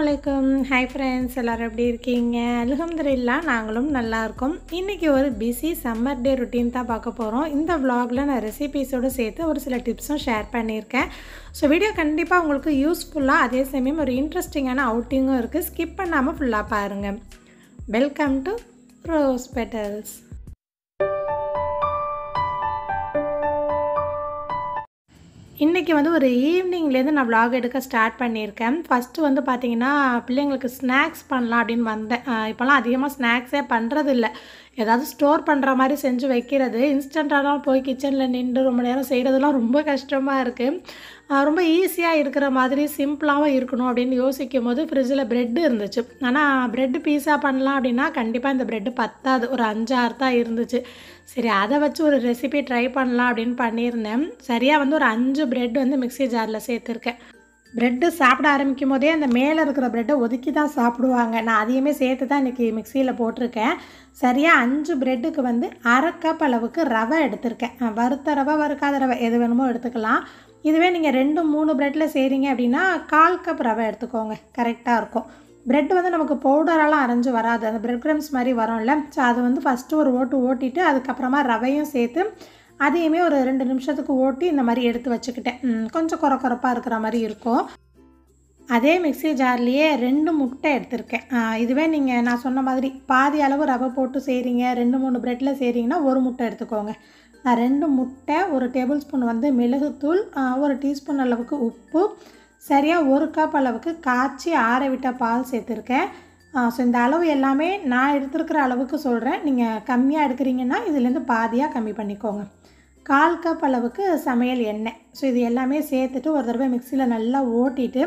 அலாமலைக்கும் hi friends எல்லோரும் எப்படி இருக்கீங்க அலகம்துல்லா நாங்களும் நல்லாயிருக்கும் இன்றைக்கி ஒரு பிஸி சம்மர் டே ருட்டீன் தான் பார்க்க போகிறோம் இந்த விலாகில் நான் ரெசிபீஸோடு சேர்த்து ஒரு சில டிப்ஸும் ஷேர் பண்ணியிருக்கேன் ஸோ வீடியோ கண்டிப்பாக உங்களுக்கு யூஸ்ஃபுல்லாக அதே சமயம் ஒரு இன்ட்ரெஸ்டிங்கான அவுட்டிங்கும் இருக்குது ஸ்கிப் பண்ணாமல் ஃபுல்லாக பாருங்கள் வெல்கம் டு ரோஸ் பெட்டல்ஸ் இன்றைக்கி வந்து ஒரு ஈவினிங்லேருந்து நான் விலாக் எடுக்க ஸ்டார்ட் பண்ணியிருக்கேன் ஃபஸ்ட்டு வந்து பார்த்திங்கன்னா பிள்ளைங்களுக்கு ஸ்நாக்ஸ் பண்ணலாம் அப்படின்னு வந்தேன் இப்போலாம் அதிகமாக ஸ்நாக்ஸே பண்ணுறதில்ல ஏதாவது ஸ்டோர் பண்ணுற மாதிரி செஞ்சு வைக்கிறது இன்ஸ்டண்ட்டாலாம் போய் கிச்சனில் நின்று ரொம்ப நேரம் செய்கிறதுலாம் ரொம்ப கஷ்டமாக இருக்குது ரொம்ப ஈஸியாக இருக்கிற மாதிரி சிம்பிளாகவும் இருக்கணும் அப்படின்னு யோசிக்கும் போது ஃப்ரிட்ஜில் ப்ரெட்டு இருந்துச்சு ஆனால் ப்ரெட்டு பீஸாக பண்ணலாம் அப்படின்னா கண்டிப்பாக இந்த ப்ரெட்டு பத்தாது ஒரு அஞ்சாறு தான் இருந்துச்சு சரி அதை வச்சு ஒரு ரெசிபி ட்ரை பண்ணலாம் அப்படின்னு பண்ணியிருந்தேன் சரியாக வந்து ஒரு அஞ்சு ப்ரெட் வந்து மிக்ஸி ஜாரில் சேர்த்துருக்கேன் ப்ரெட்டு சாப்பிட ஆரம்பிக்கும் போதே அந்த மேலே இருக்கிற ப்ரெட்டை ஒதுக்கி தான் சாப்பிடுவாங்க நான் அதையுமே சேர்த்து தான் இன்றைக்கி மிக்சியில் போட்டிருக்கேன் சரியாக அஞ்சு ப்ரெட்டுக்கு வந்து அரை கப் அளவுக்கு ரவை எடுத்திருக்கேன் வறுத்த ரவை வறுக்காத ரவை எது வேணுமோ எடுத்துக்கலாம் இதுவே நீங்கள் ரெண்டு மூணு ப்ரெட்டில் செய்கிறீங்க அப்படின்னா கால் கப் ரவை எடுத்துக்கோங்க கரெக்டாக இருக்கும் ப்ரெட் வந்து நமக்கு பவுடரெல்லாம் அரைஞ்சு வராது அந்த ப்ரெட் க்ரம்ஸ் மாதிரி வரும்ல ஸோ அது வந்து ஃபஸ்ட்டு ஒரு ஓட்டு ஓட்டிட்டு அதுக்கப்புறமா ரவையும் சேர்த்து அதையுமே ஒரு ரெண்டு நிமிஷத்துக்கு ஓட்டி இந்த மாதிரி எடுத்து வச்சுக்கிட்டேன் கொஞ்சம் குற குறப்பாக இருக்கிற மாதிரி இருக்கும் அதே மிக்சி ஜார்லேயே ரெண்டு முட்டை எடுத்திருக்கேன் இதுவே நீங்கள் நான் சொன்ன மாதிரி பாதி அளவு ரவை போட்டு செய்கிறீங்க ரெண்டு மூணு ப்ரெட்டில் செய்கிறீங்கன்னா ஒரு முட்டை எடுத்துக்கோங்க நான் ரெண்டு முட்டை ஒரு டேபிள் ஸ்பூன் வந்து மிளகுத்தூள் ஒரு டீஸ்பூன் அளவுக்கு உப்பு சரியாக ஒரு கப் அளவுக்கு காய்ச்சி ஆற விட்ட பால் சேர்த்துருக்கேன் ஸோ இந்த அளவு எல்லாமே நான் எடுத்துருக்கிற அளவுக்கு சொல்கிறேன் நீங்கள் கம்மியாக எடுக்கிறீங்கன்னா இதுலேருந்து பாதியாக கம்மி பண்ணிக்கோங்க கால் கப் அளவுக்கு சமையல் எண்ணெய் ஸோ இது எல்லாமே சேர்த்துட்டு ஒரு தடவை மிக்சியில் நல்லா ஓட்டிட்டு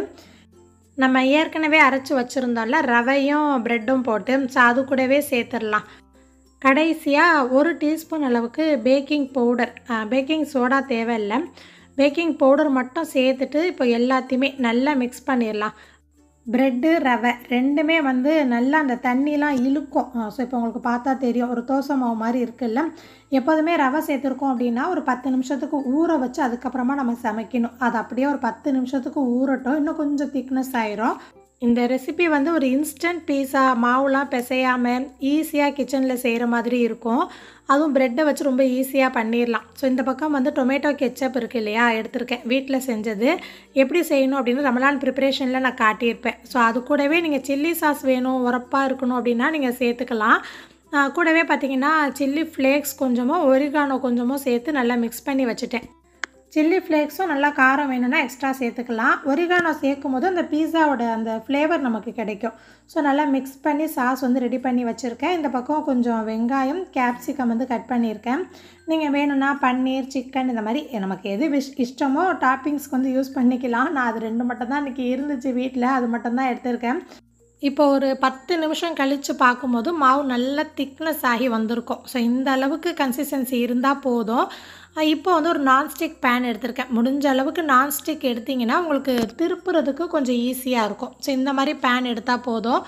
நம்ம ஏற்கனவே அரைச்சி வச்சுருந்தோம்ல ரவையும் ப்ரெட்டும் போட்டு ஸோ அது கூடவே சேர்த்துடலாம் கடைசியாக ஒரு டீஸ்பூன் அளவுக்கு பேக்கிங் பவுடர் பேக்கிங் சோடா தேவையில்லை பேக்கிங் பவுடர் மட்டும் சேர்த்துட்டு இப்போ எல்லாத்தையுமே நல்லா மிக்ஸ் பண்ணிடலாம் ப்ரெட்டு ரவை ரெண்டுமே வந்து நல்லா அந்த தண்ணிலாம் இழுக்கும் ஸோ இப்போ உங்களுக்கு பார்த்தா தெரியும் ஒரு தோசை மாவு மாதிரி இருக்குல்ல எப்போதுமே ரவை சேர்த்துருக்கோம் அப்படின்னா ஒரு பத்து நிமிஷத்துக்கு ஊற வச்சு அதுக்கப்புறமா நம்ம சமைக்கணும் அது அப்படியே ஒரு பத்து நிமிஷத்துக்கு ஊறட்டும் இன்னும் கொஞ்சம் திக்னஸ் ஆயிரும் இந்த ரெசிபி வந்து ஒரு இன்ஸ்டன்ட் பீஸா மாவுலாம் பிசையாமல் ஈஸியாக கிச்சனில் செய்கிற மாதிரி இருக்கும் அதுவும் ப்ரெட்டை வச்சு ரொம்ப ஈஸியாக பண்ணிடலாம் ஸோ இந்த பக்கம் வந்து டொமேட்டோ கெச்சப் இருக்குது இல்லையா எடுத்திருக்கேன் வீட்டில் செஞ்சது எப்படி செய்யணும் அப்படின்னு ரமலான் ப்ரிப்பரேஷனில் நான் காட்டியிருப்பேன் ஸோ அது கூடவே நீங்கள் சில்லி சாஸ் வேணும் உரப்பாக இருக்கணும் அப்படின்னா நீங்கள் சேர்த்துக்கலாம் கூடவே பார்த்தீங்கன்னா சில்லி ஃப்ளேக்ஸ் கொஞ்சமோ ஒரிகானோ கொஞ்சமோ சேர்த்து நல்லா மிக்ஸ் பண்ணி வச்சுட்டேன் சில்லி ஃப்ளேக்ஸும் நல்லா காரம் வேணும்னா எக்ஸ்ட்ரா சேர்த்துக்கலாம் ஒரிகானோ சேர்க்கும் போது அந்த பீஸாவோட அந்த ஃப்ளேவர் நமக்கு கிடைக்கும் ஸோ நல்லா மிக்ஸ் பண்ணி சாஸ் வந்து ரெடி பண்ணி வச்சுருக்கேன் இந்த பக்கம் கொஞ்சம் வெங்காயம் கேப்சிகம் வந்து கட் பண்ணியிருக்கேன் நீங்கள் வேணும்னா பன்னீர் சிக்கன் இந்த மாதிரி நமக்கு எது விஷ் இஷ்டமோ டாப்பிங்ஸ்க்கு வந்து யூஸ் பண்ணிக்கலாம் நான் அது ரெண்டு மட்டும் தான் இன்றைக்கி இருந்துச்சு வீட்டில் அது மட்டும்தான் எடுத்திருக்கேன் இப்போ ஒரு பத்து நிமிஷம் கழித்து பார்க்கும்போது மாவு நல்ல திக்னஸ் ஆகி வந்திருக்கும் ஸோ இந்த அளவுக்கு கன்சிஸ்டன்சி இருந்தால் போதும் இப்போ வந்து ஒரு நான்ஸ்டிக் பேன் எடுத்திருக்கேன் முடிஞ்ச அளவுக்கு நான்ஸ்டிக் எடுத்திங்கன்னா உங்களுக்கு திருப்புறதுக்கு கொஞ்சம் ஈஸியாக இருக்கும் ஸோ இந்த மாதிரி பேன் எடுத்தால் போதும்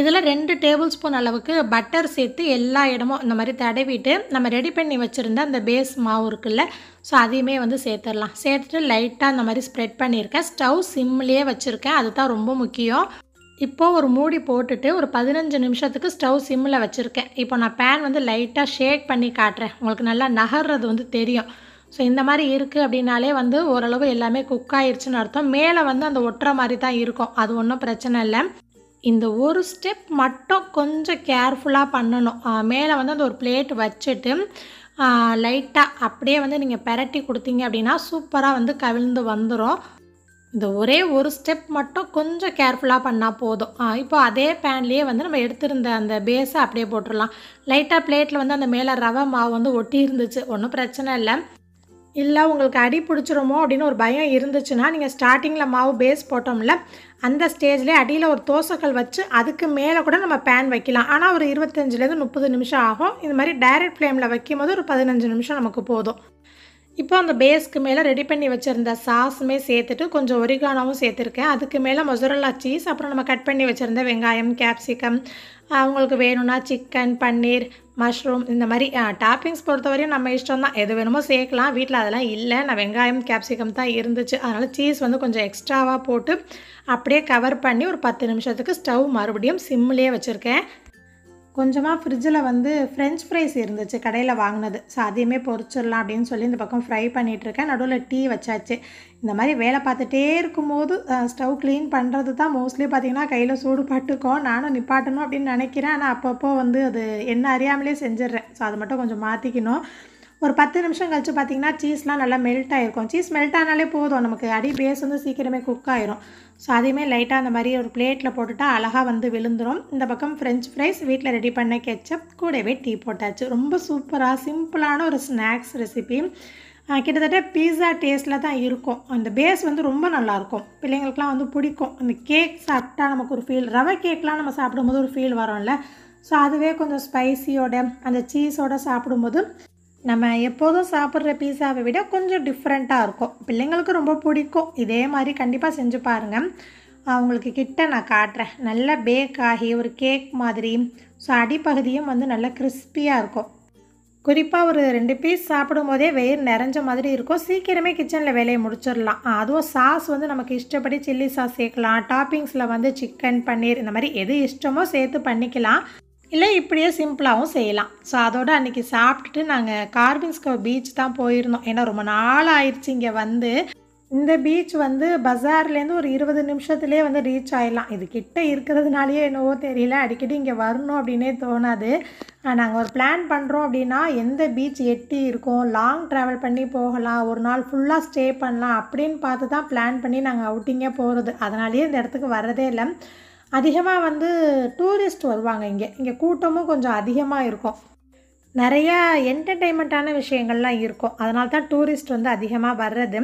இதில் ரெண்டு டேபிள் ஸ்பூன் அளவுக்கு பட்டர் சேர்த்து எல்லா இடமும் இந்த மாதிரி தடவிட்டு நம்ம ரெடி பண்ணி வச்சுருந்த அந்த பேஸ் மாவு இருக்குல்ல ஸோ அதையுமே வந்து சேர்த்துடலாம் சேர்த்துட்டு லைட்டாக அந்த மாதிரி ஸ்ப்ரெட் பண்ணியிருக்கேன் ஸ்டவ் சிம்லேயே வச்சுருக்கேன் அதுதான் ரொம்ப முக்கியம் இப்போது ஒரு மூடி போட்டுட்டு ஒரு பதினஞ்சு நிமிஷத்துக்கு ஸ்டவ் சிம்மில் வச்சுருக்கேன் இப்போ நான் பேன் வந்து லைட்டாக ஷேக் பண்ணி காட்டுறேன் உங்களுக்கு நல்லா நகர்றது வந்து தெரியும் ஸோ இந்த மாதிரி இருக்குது அப்படின்னாலே வந்து ஓரளவு எல்லாமே குக் ஆயிடுச்சுன்னு அர்த்தம் மேலே வந்து அந்த ஒட்டுற மாதிரி தான் இருக்கும் அது ஒன்றும் பிரச்சனை இல்லை இந்த ஒரு ஸ்டெப் மட்டும் கொஞ்சம் கேர்ஃபுல்லாக பண்ணணும் மேலே வந்து அந்த ஒரு பிளேட் வச்சுட்டு லைட்டாக அப்படியே வந்து நீங்கள் பெரட்டி கொடுத்தீங்க அப்படின்னா சூப்பராக வந்து கவிழ்ந்து வந்துடும் இந்த ஒரே ஒரு ஸ்டெப் மட்டும் கொஞ்சம் கேர்ஃபுல்லாக பண்ணால் போதும் இப்போ அதே பேன்லேயே வந்து நம்ம எடுத்திருந்த அந்த பேஸை அப்படியே போட்டுடலாம் லைட்டாக பிளேட்டில் வந்து அந்த மேலே ரவை மாவு வந்து ஒட்டி இருந்துச்சு ஒன்றும் பிரச்சனை இல்லை இல்லை உங்களுக்கு அடி பிடிச்சிருமோ அப்படின்னு ஒரு பயம் இருந்துச்சுன்னா நீங்கள் ஸ்டார்டிங்கில் மாவு பேஸ் போட்டோம்ல அந்த ஸ்டேஜ்லேயே அடியில் ஒரு தோசைக்கல் வச்சு அதுக்கு மேலே கூட நம்ம பேன் வைக்கலாம் ஆனால் ஒரு இருபத்தஞ்சிலேருந்து முப்பது நிமிஷம் ஆகும் இது மாதிரி டைரக்ட் ஃப்ளேமில் வைக்கும் போது ஒரு பதினஞ்சு நிமிஷம் நமக்கு போதும் இப்போ அந்த பேஸ்க்கு மேலே ரெடி பண்ணி வச்சுருந்த சாஸுமே சேர்த்துட்டு கொஞ்சம் ஒரிகானாவும் சேர்த்துருக்கேன் அதுக்கு மேலே மொசரல்லா சீஸ் அப்புறம் நம்ம கட் பண்ணி வச்சுருந்த வெங்காயம் கேப்சிகம் அவங்களுக்கு வேணும்னா சிக்கன் பன்னீர் மஷ்ரூம் இந்த மாதிரி டாப்பிங்ஸ் பொறுத்த வரையும் நம்ம இஷ்டம் தான் எது வேணுமோ சேர்க்கலாம் வீட்டில் அதெல்லாம் இல்லை நான் வெங்காயம் கேப்சிகம் தான் இருந்துச்சு அதனால் சீஸ் வந்து கொஞ்சம் எக்ஸ்ட்ராவாக போட்டு அப்படியே கவர் பண்ணி ஒரு பத்து நிமிஷத்துக்கு ஸ்டவ் மறுபடியும் சிம்லேயே வச்சுருக்கேன் கொஞ்சமாக ஃப்ரிட்ஜில் வந்து ஃப்ரெஞ்ச் ஃப்ரைஸ் இருந்துச்சு கடையில் வாங்கினது ஸோ அதையுமே பொறிச்சிடலாம் அப்படின்னு சொல்லி இந்த பக்கம் ஃப்ரை பண்ணிகிட்ருக்கேன் நடுவில் டீ வச்சாச்சு இந்த மாதிரி வேலை பார்த்துட்டே இருக்கும்போது ஸ்டவ் க்ளீன் பண்ணுறது தான் மோஸ்ட்லி பார்த்திங்கன்னா கையில் சூடு பட்டுக்கும் நானும் நிப்பாட்டணும் அப்படின்னு நினைக்கிறேன் ஆனால் அப்பப்போ வந்து அது என்ன அறியாமலே செஞ்சிடுறேன் ஸோ அதை மட்டும் கொஞ்சம் மாற்றிக்கணும் ஒரு பத்து நிமிஷம் கழித்து பார்த்தீங்கன்னா சீஸ்லாம் நல்லா மெல்ட் ஆகிருக்கும் சீஸ் மெல்ட் ஆனாலே போதும் நமக்கு அடி பேஸ் வந்து சீக்கிரமே குக் ஆயிரும் ஸோ அதையுமே லைட்டாக அந்த மாதிரி ஒரு பிளேட்டில் போட்டுட்டா அழகாக வந்து விழுந்துடும் இந்த பக்கம் ஃப்ரெஞ்ச் ஃப்ரைஸ் வீட்டில் ரெடி பண்ண கெச்சப் கூடவே டீ போட்டாச்சு ரொம்ப சூப்பராக சிம்பிளான ஒரு ஸ்நாக்ஸ் ரெசிபி கிட்டத்தட்ட பீஸா டேஸ்ட்டில் தான் இருக்கும் அந்த பேஸ் வந்து ரொம்ப நல்லாயிருக்கும் பிள்ளைங்களுக்குலாம் வந்து பிடிக்கும் அந்த கேக் சாப்பிட்டா நமக்கு ஒரு ஃபீல் ரவை கேக்லாம் நம்ம சாப்பிடும்போது ஒரு ஃபீல் வரும்ல ஸோ அதுவே கொஞ்சம் ஸ்பைசியோட அந்த சீஸோடு சாப்பிடும்போது நம்ம எப்போதும் சாப்பிட்ற பீஸாவை விட கொஞ்சம் டிஃப்ரெண்ட்டாக இருக்கும் பிள்ளைங்களுக்கு ரொம்ப பிடிக்கும் இதே மாதிரி கண்டிப்பாக செஞ்சு பாருங்கள் அவங்களுக்கு கிட்ட நான் காட்டுறேன் நல்லா பேக் ஆகி ஒரு கேக் மாதிரி ஸோ அடிப்பகுதியும் வந்து நல்லா கிறிஸ்பியாக இருக்கும் குறிப்பாக ஒரு ரெண்டு பீஸ் சாப்பிடும் போதே வெயிர் நிறைஞ்ச மாதிரி இருக்கும் சீக்கிரமே கிச்சனில் வேலையை முடிச்சிடலாம் அதுவும் சாஸ் வந்து நமக்கு இஷ்டப்படி சில்லி சாஸ் சேர்க்கலாம் டாப்பிங்ஸில் வந்து சிக்கன் பன்னீர் இந்த மாதிரி எது இஷ்டமோ சேர்த்து பண்ணிக்கலாம் இல்லை இப்படியே சிம்பிளாகவும் செய்யலாம் ஸோ அதோட அன்றைக்கி சாப்பிட்டுட்டு நாங்கள் கார்பின்ஸ்கோ பீச் தான் போயிருந்தோம் ஏன்னா ரொம்ப நாள் ஆயிடுச்சு இங்கே வந்து இந்த பீச் வந்து பஜார்லேருந்து ஒரு இருபது நிமிஷத்துலேயே வந்து ரீச் ஆகிடலாம் இது கிட்டே இருக்கிறதுனாலேயே என்னவோ தெரியல அடிக்கடி இங்கே வரணும் அப்படின்னே தோணாது நாங்கள் ஒரு பிளான் பண்ணுறோம் அப்படின்னா எந்த பீச் எட்டி இருக்கும் லாங் ட்ராவல் பண்ணி போகலாம் ஒரு நாள் ஃபுல்லாக ஸ்டே பண்ணலாம் அப்படின்னு பார்த்து தான் பிளான் பண்ணி நாங்கள் அவுட்டிங்கே போகிறது அதனாலேயே இந்த இடத்துக்கு வரதே இல்லை அதிகமாக வந்து டூரிஸ்ட் வருவாங்க இங்கே இங்கே கூட்டமும் கொஞ்சம் அதிகமாக இருக்கும் நிறையா என்டர்டெயின்மெண்ட்டான விஷயங்கள்லாம் இருக்கும் அதனால தான் டூரிஸ்ட் வந்து அதிகமாக வர்றது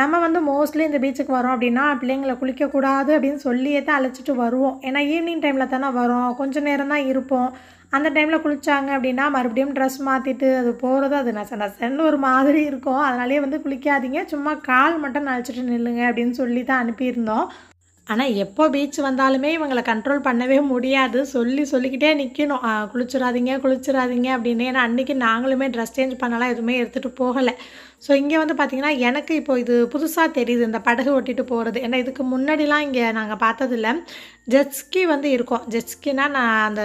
நம்ம வந்து மோஸ்ட்லி இந்த பீச்சுக்கு வரோம் அப்படின்னா பிள்ளைங்களை குளிக்கக்கூடாது அப்படின்னு சொல்லியே தான் அழைச்சிட்டு வருவோம் ஏன்னா ஈவினிங் டைமில் தானே வரோம் கொஞ்சம் நேரம் தான் இருப்போம் அந்த டைமில் குளித்தாங்க அப்படின்னா மறுபடியும் ட்ரெஸ் மாற்றிட்டு அது போகிறது அது நச நசன்னு ஒரு மாதிரி இருக்கும் அதனாலே வந்து குளிக்காதீங்க சும்மா கால் மட்டும் அழைச்சிட்டு நில்லுங்க அப்படின்னு சொல்லி தான் அனுப்பியிருந்தோம் ஆனால் எப்போ பீச் வந்தாலுமே இவங்களை கண்ட்ரோல் பண்ணவே முடியாது சொல்லி சொல்லிக்கிட்டே நிற்கணும் குளிச்சிடாதீங்க குளிச்சிடாதீங்க அப்படின்னு ஏன்னா அன்றைக்கி நாங்களுமே ட்ரெஸ் சேஞ்ச் பண்ணலாம் எதுவுமே எடுத்துகிட்டு போகலை ஸோ இங்கே வந்து பார்த்திங்கன்னா எனக்கு இப்போ இது புதுசாக தெரியுது இந்த படகு ஒட்டிட்டு போகிறது ஏன்னா இதுக்கு முன்னாடிலாம் இங்கே நாங்கள் பார்த்ததில்ல ஜெட்ஸ்கி வந்து இருக்கும் ஜெட்ஸ்கினா நான் அந்த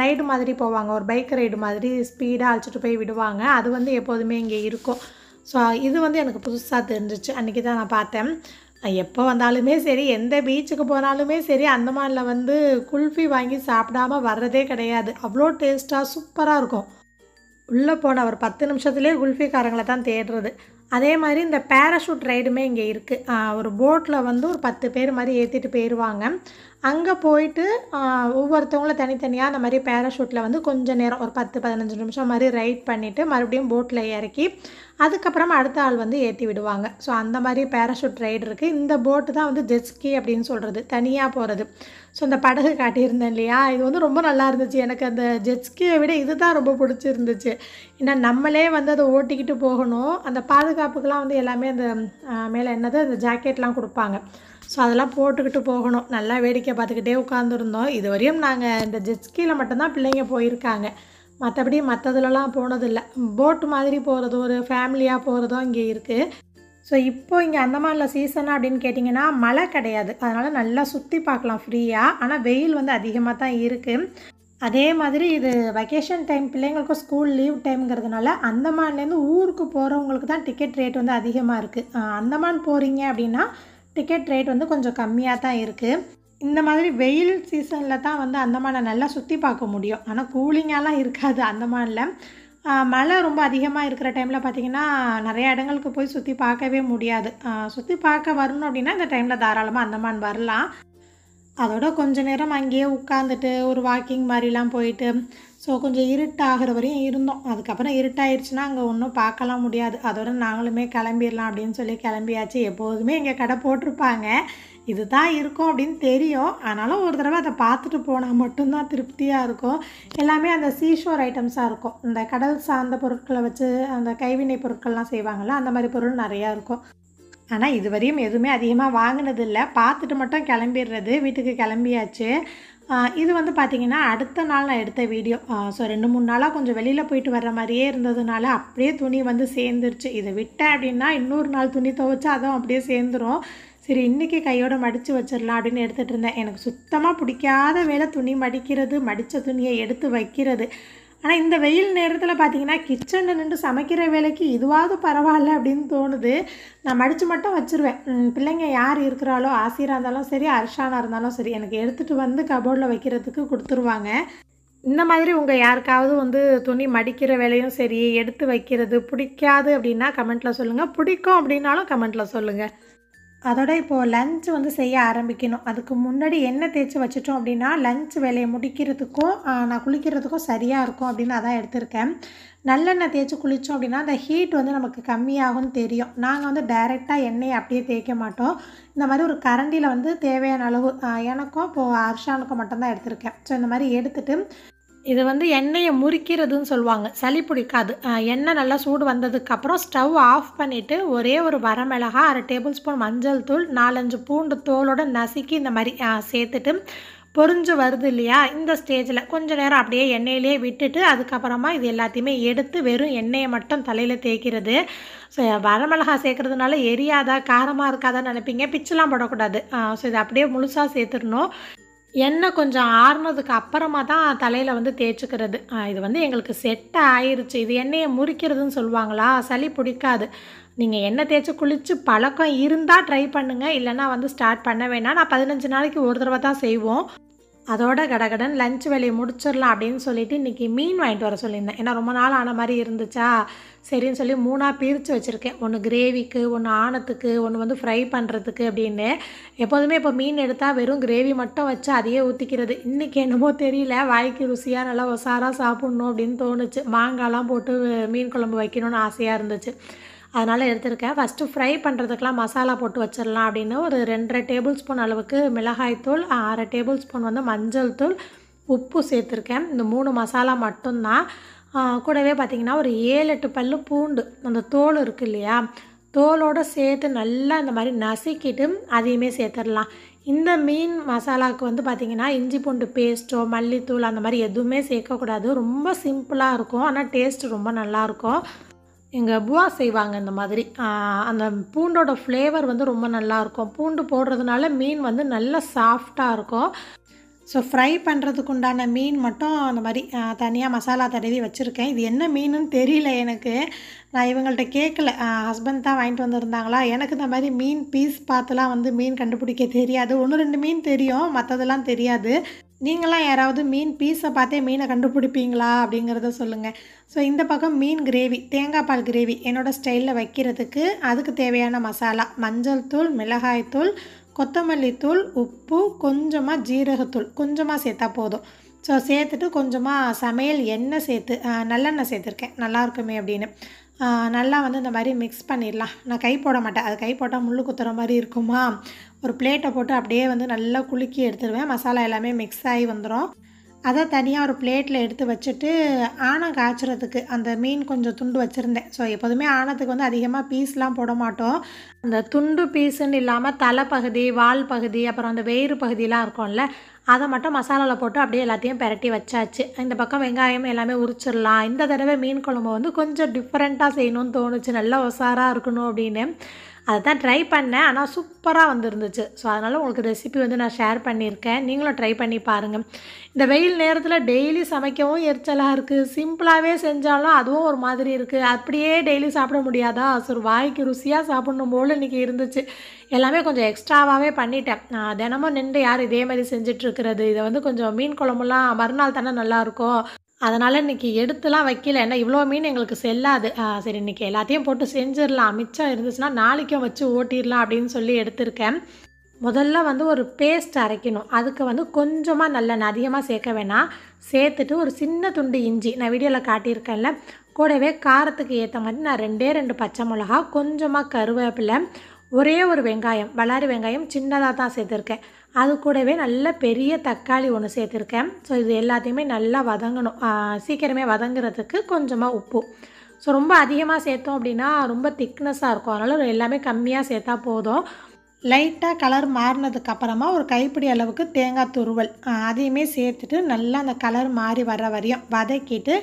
ரைடு மாதிரி போவாங்க ஒரு பைக் ரைடு மாதிரி ஸ்பீடாக அழைச்சிட்டு போய் விடுவாங்க அது வந்து எப்போதுமே இங்கே இருக்கும் ஸோ இது வந்து எனக்கு புதுசாக தெரிஞ்சிச்சு அன்றைக்கி தான் நான் பார்த்தேன் எப்போ வந்தாலுமே சரி எந்த பீச்சுக்கு போனாலுமே சரி அந்தமானில் வந்து குல்ஃபி வாங்கி சாப்பிடாமல் வர்றதே கிடையாது அவ்வளோ டேஸ்ட்டாக சூப்பராக இருக்கும் உள்ளே போன ஒரு பத்து நிமிஷத்துலேயே குல்ஃபிக்காரங்களை தான் தேடுறது அதே மாதிரி இந்த பேராஷூட் ரைடுமே இங்கே இருக்குது ஒரு போட்டில் வந்து ஒரு பத்து பேர் மாதிரி ஏற்றிட்டு போயிடுவாங்க அங்கே போயிட்டு ஒவ்வொருத்தவங்களும் தனித்தனியாக அந்த மாதிரி பேராஷூட்டில் வந்து கொஞ்சம் நேரம் ஒரு பத்து பதினஞ்சு நிமிஷம் மாதிரி ரைட் பண்ணிவிட்டு மறுபடியும் போட்டில் இறக்கி அதுக்கப்புறமா அடுத்த ஆள் வந்து ஏற்றி விடுவாங்க ஸோ அந்த மாதிரி பேராஷூட் ரைடு இருக்குது இந்த போட்டு தான் வந்து ஜெஸ்கி அப்படின்னு சொல்கிறது தனியாக போகிறது ஸோ அந்த படகு காட்டியிருந்தேன் இல்லையா இது வந்து ரொம்ப நல்லா இருந்துச்சு எனக்கு அந்த ஜெட்ஸ்கியை விட இது தான் ரொம்ப பிடிச்சிருந்துச்சு ஏன்னா நம்மளே வந்து அதை ஓட்டிக்கிட்டு போகணும் அந்த பாதுகாப்புக்கெலாம் வந்து எல்லாமே அந்த மேலே என்னது அந்த ஜாக்கெட்லாம் கொடுப்பாங்க ஸோ அதெல்லாம் போட்டுக்கிட்டு போகணும் நல்லா வேடிக்கை வேடிக்கை பார்த்துக்கிட்டே உட்காந்துருந்தோம் இது வரையும் நாங்கள் இந்த ஜெட்ஸ்கியில் மட்டும்தான் பிள்ளைங்க போயிருக்காங்க மற்றபடி மற்றதுலலாம் போனதில்லை போட் மாதிரி போகிறதோ ஒரு ஃபேமிலியாக போகிறதோ இங்கே இருக்குது ஸோ இப்போது இங்கே அந்தமானில் சீசன் அப்படின்னு கேட்டிங்கன்னா மழை கிடையாது அதனால் நல்லா சுற்றி பார்க்கலாம் ஃப்ரீயாக ஆனால் வெயில் வந்து அதிகமாக தான் இருக்குது அதே மாதிரி இது வெக்கேஷன் டைம் பிள்ளைங்களுக்கும் ஸ்கூல் லீவ் டைம்ங்கிறதுனால அந்தமான்லேருந்து ஊருக்கு போகிறவங்களுக்கு தான் டிக்கெட் ரேட் வந்து அதிகமாக இருக்குது அந்தமான் போகிறீங்க அப்படின்னா டிக்கெட் ரேட் வந்து கொஞ்சம் கம்மியாக தான் இருக்குது இந்த மாதிரி வெயில் சீசனில் தான் வந்து அந்தமானை நல்லா சுற்றி பார்க்க முடியும் ஆனால் கூலிங்காலாம் இருக்காது அந்தமானில் மழை ரொம்ப அதிகமாக இருக்கிற டைமில் பார்த்திங்கன்னா நிறைய இடங்களுக்கு போய் சுற்றி பார்க்கவே முடியாது சுற்றி பார்க்க வரணும் அப்படின்னா இந்த டைமில் தாராளமாக அந்தமான் வரலாம் அதோட கொஞ்ச நேரம் அங்கேயே உட்காந்துட்டு ஒரு வாக்கிங் மாதிரிலாம் போயிட்டு ஸோ கொஞ்சம் இருட்டாகிற வரையும் இருந்தோம் அதுக்கப்புறம் இருட்டாயிருச்சுன்னா அங்கே ஒன்றும் பார்க்கலாம் முடியாது அதோட நாங்களுமே கிளம்பிடலாம் அப்படின்னு சொல்லி கிளம்பியாச்சு எப்போதுமே இங்கே கடை போட்டிருப்பாங்க இது தான் இருக்கும் அப்படின்னு தெரியும் ஆனாலும் ஒரு தடவை அதை பார்த்துட்டு போனால் மட்டும்தான் திருப்தியாக இருக்கும் எல்லாமே அந்த சீஷோர் ஐட்டம்ஸாக இருக்கும் இந்த கடல் சார்ந்த பொருட்களை வச்சு அந்த கைவினை பொருட்கள்லாம் செய்வாங்கள்ல அந்த மாதிரி பொருள் நிறையா இருக்கும் ஆனால் இது வரையும் எதுவுமே அதிகமாக வாங்கினதில்லை பார்த்துட்டு மட்டும் கிளம்பிடுறது வீட்டுக்கு கிளம்பியாச்சு இது வந்து பார்த்திங்கன்னா அடுத்த நாள் நான் எடுத்த வீடியோ ஸோ ரெண்டு மூணு நாளாக கொஞ்சம் வெளியில் போயிட்டு வர்ற மாதிரியே இருந்ததுனால அப்படியே துணி வந்து சேர்ந்துருச்சு இதை விட்டேன் அப்படின்னா இன்னொரு நாள் துணி துவைச்சா அதுவும் அப்படியே சேர்ந்துடும் சரி இன்றைக்கி கையோடு மடித்து வச்சிடலாம் அப்படின்னு எடுத்துகிட்டு இருந்தேன் எனக்கு சுத்தமாக பிடிக்காத வேலை துணி மடிக்கிறது மடித்த துணியை எடுத்து வைக்கிறது ஆனால் இந்த வெயில் நேரத்தில் பார்த்தீங்கன்னா கிச்சனில் நின்று சமைக்கிற வேலைக்கு இதுவாவது பரவாயில்ல அப்படின்னு தோணுது நான் மடித்து மட்டும் வச்சுருவேன் பிள்ளைங்க யார் இருக்கிறாலோ ஆசிராக இருந்தாலும் சரி அர்ஷானாக இருந்தாலும் சரி எனக்கு எடுத்துகிட்டு வந்து கபோர்டில் வைக்கிறதுக்கு கொடுத்துருவாங்க இந்த மாதிரி உங்கள் யாருக்காவது வந்து துணி மடிக்கிற வேலையும் சரி எடுத்து வைக்கிறது பிடிக்காது அப்படின்னா கமெண்ட்டில் சொல்லுங்கள் பிடிக்கும் அப்படின்னாலும் கமெண்ட்டில் சொல்லுங்கள் அதோட இப்போது லஞ்ச் வந்து செய்ய ஆரம்பிக்கணும் அதுக்கு முன்னாடி என்ன தேய்ச்சி வச்சிட்டோம் அப்படின்னா லஞ்ச் வேலையை முடிக்கிறதுக்கும் நான் குளிக்கிறதுக்கும் சரியாக இருக்கும் அப்படின்னு அதான் எடுத்திருக்கேன் நல்லெண்ணெய் தேய்ச்சி குளித்தோம் அப்படின்னா அந்த ஹீட் வந்து நமக்கு கம்மியாகும்னு தெரியும் நாங்கள் வந்து டைரெக்டாக எண்ணெயை அப்படியே தேய்க்க மாட்டோம் இந்த மாதிரி ஒரு கரண்டியில் வந்து தேவையான அளவு எனக்கும் இப்போது ஹர்ஷானுக்கும் மட்டும்தான் எடுத்திருக்கேன் ஸோ இந்த மாதிரி எடுத்துகிட்டு இது வந்து எண்ணெயை முறிக்கிறதுன்னு சொல்லுவாங்க சளி பிடிக்காது எண்ணெய் நல்லா சூடு வந்ததுக்கப்புறம் ஸ்டவ் ஆஃப் பண்ணிவிட்டு ஒரே ஒரு வரமிளகா அரை டேபிள் ஸ்பூன் மஞ்சள் தூள் நாலஞ்சு பூண்டு தோலோட நசுக்கி இந்த மாதிரி சேர்த்துட்டு பொறிஞ்சு வருது இல்லையா இந்த ஸ்டேஜில் கொஞ்சம் நேரம் அப்படியே எண்ணெயிலே விட்டுட்டு அதுக்கப்புறமா இது எல்லாத்தையுமே எடுத்து வெறும் எண்ணெயை மட்டும் தலையில் தேய்க்கிறது ஸோ வரமிளகா சேர்க்குறதுனால எரியாதா காரமாக இருக்காதான்னு நினைப்பீங்க பிச்செலாம் போடக்கூடாது ஸோ இதை அப்படியே முழுசாக சேர்த்துடணும் எண்ணெய் கொஞ்சம் ஆறுனதுக்கு அப்புறமா தான் தலையில் வந்து தேய்ச்சிக்கிறது இது வந்து எங்களுக்கு செட் ஆயிருச்சு இது எண்ணெயை முறிக்கிறதுன்னு சொல்லுவாங்களா சளி பிடிக்காது நீங்கள் எண்ணெய் தேய்ச்சி குளித்து பழக்கம் இருந்தால் ட்ரை பண்ணுங்கள் இல்லைனா வந்து ஸ்டார்ட் பண்ண வேணாம் நான் பதினஞ்சு நாளைக்கு ஒரு தடவை தான் செய்வோம் அதோட கடகடன் லஞ்ச் வேலையை முடிச்சிடலாம் அப்படின்னு சொல்லிட்டு இன்றைக்கி மீன் வாங்கிட்டு வர சொல்லியிருந்தேன் ஏன்னா ரொம்ப நாள் ஆன மாதிரி இருந்துச்சா சரின்னு சொல்லி மூணாக பிரித்து வச்சுருக்கேன் ஒன்று கிரேவிக்கு ஒன்று ஆணத்துக்கு ஒன்று வந்து ஃப்ரை பண்ணுறதுக்கு அப்படின்னு எப்போதுமே இப்போ மீன் எடுத்தால் வெறும் கிரேவி மட்டும் வச்சு அதையே ஊற்றிக்கிறது இன்றைக்கி என்னமோ தெரியல வாய்க்கு ருசியாக நல்லா ஒசாராக சாப்பிட்ணும் அப்படின்னு தோணுச்சு மாங்காய்லாம் போட்டு மீன் குழம்பு வைக்கணும்னு ஆசையாக இருந்துச்சு அதனால் எடுத்திருக்கேன் ஃபஸ்ட்டு ஃப்ரை பண்ணுறதுக்கெலாம் மசாலா போட்டு வச்சிடலாம் அப்படின்னு ஒரு ரெண்டரை டேபிள் ஸ்பூன் அளவுக்கு மிளகாய்த்தூள் அரை டேபிள் ஸ்பூன் வந்து மஞ்சள் தூள் உப்பு சேர்த்துருக்கேன் இந்த மூணு மசாலா மட்டும்தான் கூடவே பார்த்திங்கன்னா ஒரு ஏழு எட்டு பல்லு பூண்டு அந்த தோல் இருக்குது இல்லையா தோலோடு சேர்த்து நல்லா இந்த மாதிரி நசுக்கிட்டு அதையுமே சேர்த்துடலாம் இந்த மீன் மசாலாவுக்கு வந்து பார்த்திங்கன்னா இஞ்சி பூண்டு பேஸ்ட்டோ மல்லித்தூள் அந்த மாதிரி எதுவுமே சேர்க்கக்கூடாது ரொம்ப சிம்பிளாக இருக்கும் ஆனால் டேஸ்ட் ரொம்ப நல்லாயிருக்கும் எங்கள் புவா செய்வாங்க இந்த மாதிரி அந்த பூண்டோட ஃப்ளேவர் வந்து ரொம்ப நல்லாயிருக்கும் பூண்டு போடுறதுனால மீன் வந்து நல்லா சாஃப்டாக இருக்கும் ஸோ ஃப்ரை பண்ணுறதுக்கு உண்டான மீன் மட்டும் அந்த மாதிரி தனியாக மசாலா தடவி வச்சுருக்கேன் இது என்ன மீனுன்னு தெரியல எனக்கு நான் இவங்கள்ட்ட கேட்கல ஹஸ்பண்ட் தான் வாங்கிட்டு வந்திருந்தாங்களா எனக்கு இந்த மாதிரி மீன் பீஸ் பார்த்துலாம் வந்து மீன் கண்டுபிடிக்க தெரியாது ஒன்று ரெண்டு மீன் தெரியும் மற்றதெல்லாம் தெரியாது நீங்களாம் யாராவது மீன் பீஸை பார்த்தே மீனை கண்டுபிடிப்பீங்களா அப்படிங்கிறத சொல்லுங்கள் ஸோ இந்த பக்கம் மீன் கிரேவி தேங்காய் பால் கிரேவி என்னோடய ஸ்டைலில் வைக்கிறதுக்கு அதுக்கு தேவையான மசாலா மஞ்சள் தூள் மிளகாய் தூள் கொத்தமல்லித்தூள் உப்பு கொஞ்சமாக ஜீரகத்தூள் கொஞ்சமாக சேர்த்தா போதும் ஸோ சேர்த்துட்டு கொஞ்சமாக சமையல் எண்ணெய் சேர்த்து நல்லெண்ணெய் சேர்த்துருக்கேன் நல்லாயிருக்குமே அப்படின்னு நல்லா வந்து இந்த மாதிரி மிக்ஸ் பண்ணிடலாம் நான் கை போட மாட்டேன் அது கை போட்டால் முள்ளு குத்துற மாதிரி இருக்குமா ஒரு பிளேட்டை போட்டு அப்படியே வந்து நல்லா குலுக்கி எடுத்துருவேன் மசாலா எல்லாமே மிக்ஸ் ஆகி வந்துடும் அதை தனியாக ஒரு பிளேட்டில் எடுத்து வச்சுட்டு ஆணம் காய்ச்சறதுக்கு அந்த மீன் கொஞ்சம் துண்டு வச்சுருந்தேன் ஸோ எப்போதுமே ஆணத்துக்கு வந்து அதிகமாக பீஸ்லாம் போட மாட்டோம் அந்த துண்டு பீஸுன்னு இல்லாமல் தலைப்பகுதி வால் பகுதி அப்புறம் அந்த வேறு பகுதியெலாம் இருக்கும்ல அதை மட்டும் மசாலாவில் போட்டு அப்படியே எல்லாத்தையும் பெரட்டி வச்சாச்சு இந்த பக்கம் வெங்காயம் எல்லாமே உரிச்சிடலாம் இந்த தடவை மீன் குழம்பு வந்து கொஞ்சம் டிஃப்ரெண்ட்டாக செய்யணும்னு தோணுச்சு நல்லா ஒசாராக இருக்கணும் அப்படின்னு அதை தான் ட்ரை பண்ணேன் ஆனால் சூப்பராக வந்துருந்துச்சு ஸோ அதனால் உங்களுக்கு ரெசிபி வந்து நான் ஷேர் பண்ணியிருக்கேன் நீங்களும் ட்ரை பண்ணி பாருங்கள் இந்த வெயில் நேரத்தில் டெய்லி சமைக்கவும் எரிச்சலாக இருக்குது சிம்பிளாகவே செஞ்சாலும் அதுவும் ஒரு மாதிரி இருக்குது அப்படியே டெய்லி சாப்பிட முடியாதா ஒரு வாய்க்கு ருசியாக சாப்பிடணும் போல் இன்றைக்கி இருந்துச்சு எல்லாமே கொஞ்சம் எக்ஸ்ட்ராவாகவே பண்ணிட்டேன் தினமும் நின்று யார் இதே மாதிரி செஞ்சிட்ருக்கிறது இதை வந்து கொஞ்சம் மீன் குழம்புலாம் மறுநாள் தானே நல்லாயிருக்கும் அதனால் இன்றைக்கி எடுத்துலாம் வைக்கல ஏன்னா இவ்வளோ மீன் எங்களுக்கு செல்லாது சரி இன்றைக்கி எல்லாத்தையும் போட்டு செஞ்சிடலாம் மிச்சம் இருந்துச்சுன்னா நாளைக்கும் வச்சு ஓட்டிடலாம் அப்படின்னு சொல்லி எடுத்திருக்கேன் முதல்ல வந்து ஒரு பேஸ்ட் அரைக்கணும் அதுக்கு வந்து கொஞ்சமாக நல்லெண்ணெய் அதிகமாக சேர்க்க வேணாம் சேர்த்துட்டு ஒரு சின்ன துண்டு இஞ்சி நான் வீடியோவில் காட்டியிருக்கேன்ல கூடவே காரத்துக்கு ஏற்ற மாதிரி நான் ரெண்டே ரெண்டு பச்சை மிளகா கொஞ்சமாக கருவேப்பிலை ஒரே ஒரு வெங்காயம் வளாரி வெங்காயம் சின்னதாக தான் சேர்த்துருக்கேன் அது கூடவே நல்ல பெரிய தக்காளி ஒன்று சேர்த்துருக்கேன் ஸோ இது எல்லாத்தையுமே நல்லா வதங்கணும் சீக்கிரமே வதங்குறதுக்கு கொஞ்சமாக உப்பு ஸோ ரொம்ப அதிகமாக சேர்த்தோம் அப்படின்னா ரொம்ப திக்னஸாக இருக்கும் அதனால் எல்லாமே கம்மியாக சேர்த்தா போதும் லைட்டாக கலர் மாறினதுக்கு அப்புறமா ஒரு கைப்பிடி அளவுக்கு தேங்காய் துருவல் அதையுமே சேர்த்துட்டு நல்லா அந்த கலர் மாறி வர்ற வரையும் வதக்கிட்டு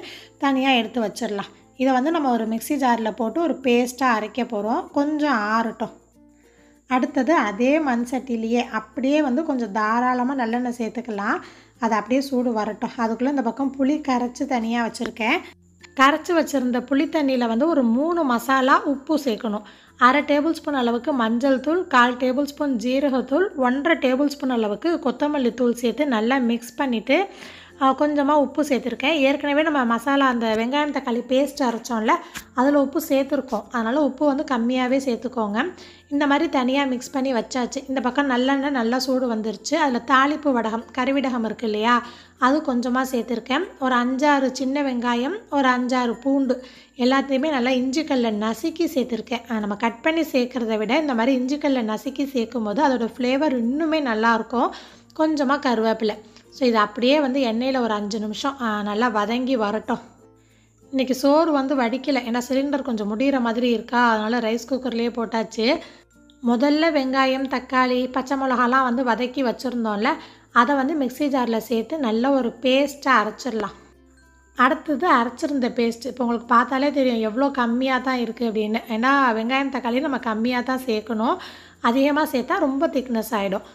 தனியாக எடுத்து வச்சிடலாம் இதை வந்து நம்ம ஒரு மிக்சி ஜாரில் போட்டு ஒரு பேஸ்ட்டாக அரைக்க போகிறோம் கொஞ்சம் ஆறட்டும் அடுத்தது அதே மண் சட்டிலேயே அப்படியே வந்து கொஞ்சம் தாராளமாக நல்லெண்ணெய் சேர்த்துக்கலாம் அது அப்படியே சூடு வரட்டும் அதுக்குள்ளே இந்த பக்கம் புளி கரைச்சி தனியாக வச்சுருக்கேன் கரைச்சி வச்சுருந்த புளி தண்ணியில் வந்து ஒரு மூணு மசாலா உப்பு சேர்க்கணும் அரை டேபிள் ஸ்பூன் அளவுக்கு மஞ்சள் தூள் கால் டேபிள் ஸ்பூன் ஜீரகத்தூள் ஒன்றரை டேபிள் ஸ்பூன் அளவுக்கு கொத்தமல்லி தூள் சேர்த்து நல்லா மிக்ஸ் பண்ணிவிட்டு கொஞ்சமாக உப்பு சேர்த்துருக்கேன் ஏற்கனவே நம்ம மசாலா அந்த வெங்காயம் தக்காளி பேஸ்ட் அரைச்சோம்ல அதில் உப்பு சேர்த்துருக்கோம் அதனால் உப்பு வந்து கம்மியாகவே சேர்த்துக்கோங்க இந்த மாதிரி தனியாக மிக்ஸ் பண்ணி வச்சாச்சு இந்த பக்கம் நல்லெண்ணெய் நல்லா சூடு வந்துருச்சு அதில் தாளிப்பு வடகம் கறிவிடகம் இருக்குது இல்லையா அது கொஞ்சமாக சேர்த்துருக்கேன் ஒரு அஞ்சாறு சின்ன வெங்காயம் ஒரு அஞ்சாறு பூண்டு எல்லாத்தையுமே நல்லா இஞ்சிக்கல்ல நசுக்கி சேர்த்துருக்கேன் நம்ம கட் பண்ணி சேர்க்குறத விட இந்த மாதிரி இஞ்சிக்கல்ல நசுக்கி சேர்க்கும் போது அதோடய ஃப்ளேவர் இன்னுமே நல்லாயிருக்கும் கொஞ்சமாக கருவேப்பிலை ஸோ இது அப்படியே வந்து எண்ணெயில் ஒரு அஞ்சு நிமிஷம் நல்லா வதங்கி வரட்டும் இன்றைக்கி சோறு வந்து வடிக்கலை ஏன்னா சிலிண்டர் கொஞ்சம் முடிகிற மாதிரி இருக்கா அதனால் ரைஸ் குக்கர்லேயே போட்டாச்சு முதல்ல வெங்காயம் தக்காளி பச்சை மிளகாலாம் வந்து வதக்கி வச்சுருந்தோம்ல அதை வந்து மிக்சி ஜாரில் சேர்த்து நல்ல ஒரு பேஸ்ட்டாக அரைச்சிடலாம் அடுத்தது அரைச்சிருந்த பேஸ்ட்டு இப்போ உங்களுக்கு பார்த்தாலே தெரியும் எவ்வளோ கம்மியாக தான் இருக்குது அப்படின்னு ஏன்னா வெங்காயம் தக்காளி நம்ம கம்மியாக தான் சேர்க்கணும் அதிகமாக சேர்த்தா ரொம்ப திக்னஸ் ஆகிடும்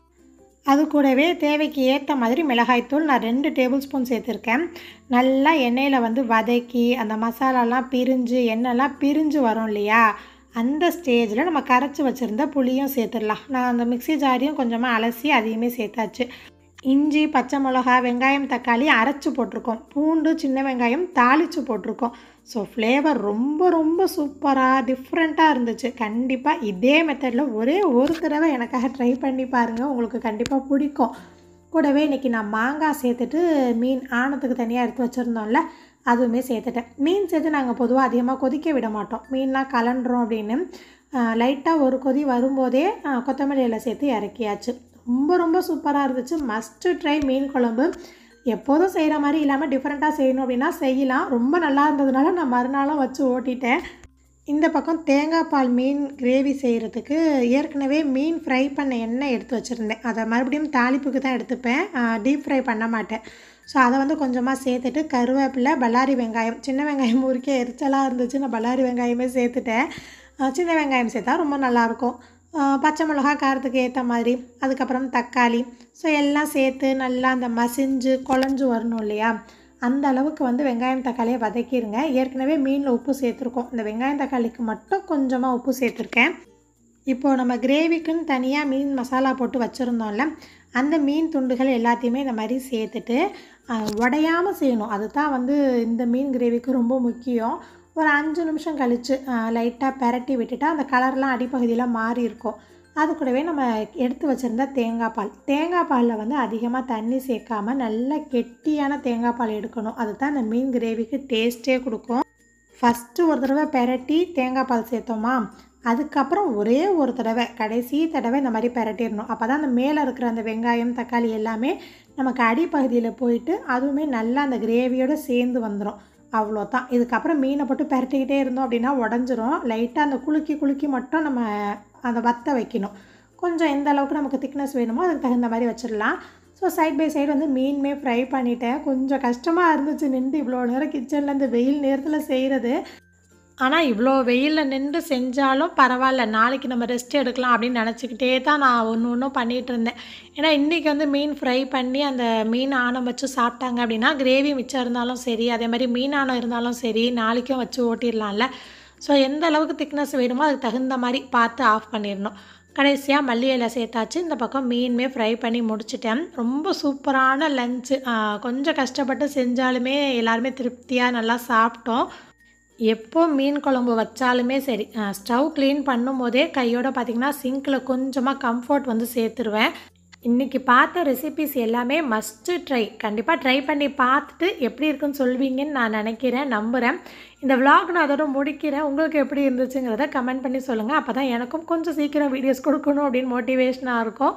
அது கூடவே தேவைக்கு ஏற்ற மாதிரி மிளகாய்த்தூள் நான் ரெண்டு டேபிள் ஸ்பூன் சேர்த்துருக்கேன் நல்லா எண்ணெயில் வந்து வதக்கி அந்த மசாலாலாம் பிரிஞ்சு எண்ணெய்லாம் பிரிஞ்சு வரும் இல்லையா அந்த ஸ்டேஜில் நம்ம கரைச்சி வச்சுருந்த புளியும் சேர்த்துடலாம் நான் அந்த மிக்சி ஜாரியும் கொஞ்சமாக அலசி அதையுமே சேர்த்தாச்சு இஞ்சி பச்சை மிளகா வெங்காயம் தக்காளி அரைச்சி போட்டிருக்கோம் பூண்டு சின்ன வெங்காயம் தாளித்து போட்டிருக்கோம் ஸோ ஃப்ளேவர் ரொம்ப ரொம்ப சூப்பராக டிஃப்ரெண்ட்டாக இருந்துச்சு கண்டிப்பாக இதே மெத்தடில் ஒரே ஒரு தடவை எனக்காக ட்ரை பண்ணி பாருங்கள் உங்களுக்கு கண்டிப்பாக பிடிக்கும் கூடவே இன்றைக்கி நான் மாங்காய் சேர்த்துட்டு மீன் ஆணத்துக்கு தனியாக எடுத்து வச்சுருந்தோம்ல அதுவுமே சேர்த்துட்டேன் மீன் சேர்த்து நாங்கள் பொதுவாக அதிகமாக கொதிக்க விட மாட்டோம் மீன்லாம் கலண்டுறோம் அப்படின்னு லைட்டாக ஒரு கொதி வரும்போதே கொத்தமல்லியில் சேர்த்து இறக்கியாச்சு ரொம்ப ரொம்ப சூப்பராக இருந்துச்சு மஸ்ட்டு ட்ரை மீன் குழம்பு எப்போதும் செய்கிற மாதிரி இல்லாமல் டிஃப்ரெண்ட்டாக செய்யணும் அப்படின்னா செய்யலாம் ரொம்ப நல்லா இருந்ததுனால நான் மறுநாளும் வச்சு ஓட்டிட்டேன் இந்த பக்கம் தேங்காய் பால் மீன் கிரேவி செய்கிறதுக்கு ஏற்கனவே மீன் ஃப்ரை பண்ண எண்ணெய் எடுத்து வச்சுருந்தேன் அதை மறுபடியும் தாளிப்புக்கு தான் எடுத்துப்பேன் டீப் ஃப்ரை பண்ண மாட்டேன் ஸோ அதை வந்து கொஞ்சமாக சேர்த்துட்டு கருவேப்பிலை பல்லாரி வெங்காயம் சின்ன வெங்காயம் ஊருக்கே எரிச்சலாக இருந்துச்சு நான் பல்லாரி வெங்காயமே சேர்த்துட்டேன் சின்ன வெங்காயம் சேர்த்தா ரொம்ப நல்லாயிருக்கும் பச்சை மிளகா காரத்துக்கு ஏற்ற மாதிரி அதுக்கப்புறம் தக்காளி ஸோ எல்லாம் சேர்த்து நல்லா அந்த மசிஞ்சு குழஞ்சு வரணும் இல்லையா அந்த அளவுக்கு வந்து வெங்காயம் தக்காளியை வதக்கிடுங்க ஏற்கனவே மீனில் உப்பு சேர்த்துருக்கோம் இந்த வெங்காயம் தக்காளிக்கு மட்டும் கொஞ்சமாக உப்பு சேர்த்துருக்கேன் இப்போது நம்ம கிரேவிக்குன்னு தனியாக மீன் மசாலா போட்டு வச்சுருந்தோம்ல அந்த மீன் துண்டுகள் எல்லாத்தையுமே இந்த மாதிரி சேர்த்துட்டு உடையாமல் செய்யணும் அது தான் வந்து இந்த மீன் கிரேவிக்கு ரொம்ப முக்கியம் ஒரு அஞ்சு நிமிஷம் கழித்து லைட்டாக பெரட்டி விட்டுட்டு அந்த கலர்லாம் அடிப்பகுதியில் மாறி இருக்கும் அது கூடவே நம்ம எடுத்து வச்சுருந்த தேங்காய் பால் தேங்காய் பாலில் வந்து அதிகமாக தண்ணி சேர்க்காமல் நல்ல கெட்டியான தேங்காய் பால் எடுக்கணும் அதுதான் அந்த மீன் கிரேவிக்கு டேஸ்ட்டே கொடுக்கும் ஃபஸ்ட்டு ஒரு தடவை பெரட்டி தேங்காய் பால் சேர்த்தோமா அதுக்கப்புறம் ஒரே ஒரு தடவை கடைசி தடவை இந்த மாதிரி பெரட்டிடணும் அப்போ தான் அந்த மேலே இருக்கிற அந்த வெங்காயம் தக்காளி எல்லாமே நமக்கு அடிப்பகுதியில் போயிட்டு அதுவுமே நல்லா அந்த கிரேவியோடு சேர்ந்து வந்துடும் அவ்வளோதான் இதுக்கப்புறம் மீனை போட்டு பெரட்டிக்கிட்டே இருந்தோம் அப்படின்னா உடஞ்சிரும் லைட்டாக அந்த குலுக்கி குலுக்கி மட்டும் நம்ம அந்த வத்த வைக்கணும் கொஞ்சம் எந்த அளவுக்கு நமக்கு திக்னஸ் வேணுமோ அதுக்கு தகுந்த மாதிரி வச்சிடலாம் ஸோ சைட் பை சைடு வந்து மீனுமே ஃப்ரை பண்ணிவிட்டேன் கொஞ்சம் கஷ்டமாக இருந்துச்சு நின்று இவ்வளோ நேரம் கிச்சனில் இந்த வெயில் நேரத்தில் செய்கிறது ஆனால் இவ்வளோ வெயிலில் நின்று செஞ்சாலும் பரவாயில்ல நாளைக்கு நம்ம ரெஸ்ட் எடுக்கலாம் அப்படின்னு நினச்சிக்கிட்டே தான் நான் ஒன்று ஒன்றும் பண்ணிகிட்டு இருந்தேன் ஏன்னா இன்றைக்கி வந்து மீன் ஃப்ரை பண்ணி அந்த மீன் ஆணம் வச்சு சாப்பிட்டாங்க அப்படின்னா கிரேவி மிச்சம் இருந்தாலும் சரி அதே மாதிரி மீன் ஆணம் இருந்தாலும் சரி நாளைக்கும் வச்சு ஓட்டிடலாம்ல ஸோ எந்த அளவுக்கு திக்னஸ் வேணுமோ அதுக்கு தகுந்த மாதிரி பார்த்து ஆஃப் பண்ணிடணும் கடைசியாக மல்லி இலை சேர்த்தாச்சு இந்த பக்கம் மீனுமே ஃப்ரை பண்ணி முடிச்சிட்டேன் ரொம்ப சூப்பரான லஞ்சு கொஞ்சம் கஷ்டப்பட்டு செஞ்சாலுமே எல்லாருமே திருப்தியாக நல்லா சாப்பிட்டோம் எப்போ மீன் குழம்பு வச்சாலுமே சரி ஸ்டவ் க்ளீன் பண்ணும் போதே கையோட பார்த்திங்கன்னா சிங்கில் கொஞ்சமாக கம்ஃபர்ட் வந்து சேர்த்துருவேன் இன்றைக்கி பார்த்த ரெசிபிஸ் எல்லாமே மஸ்ட்டு ட்ரை கண்டிப்பாக ட்ரை பண்ணி பார்த்துட்டு எப்படி இருக்குன்னு சொல்வீங்கன்னு நான் நினைக்கிறேன் நம்புகிறேன் இந்த விளாக் நான் அதோட முடிக்கிறேன் உங்களுக்கு எப்படி இருந்துச்சுங்கிறத கமெண்ட் பண்ணி சொல்லுங்கள் அப்போ தான் எனக்கும் கொஞ்சம் சீக்கிரம் வீடியோஸ் கொடுக்கணும் அப்படின்னு மோட்டிவேஷனாக இருக்கும்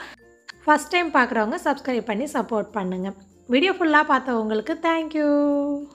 ஃபஸ்ட் டைம் பார்க்குறவங்க சப்ஸ்கிரைப் பண்ணி சப்போர்ட் பண்ணுங்கள் வீடியோ ஃபுல்லாக பார்த்தவங்களுக்கு தேங்க்யூ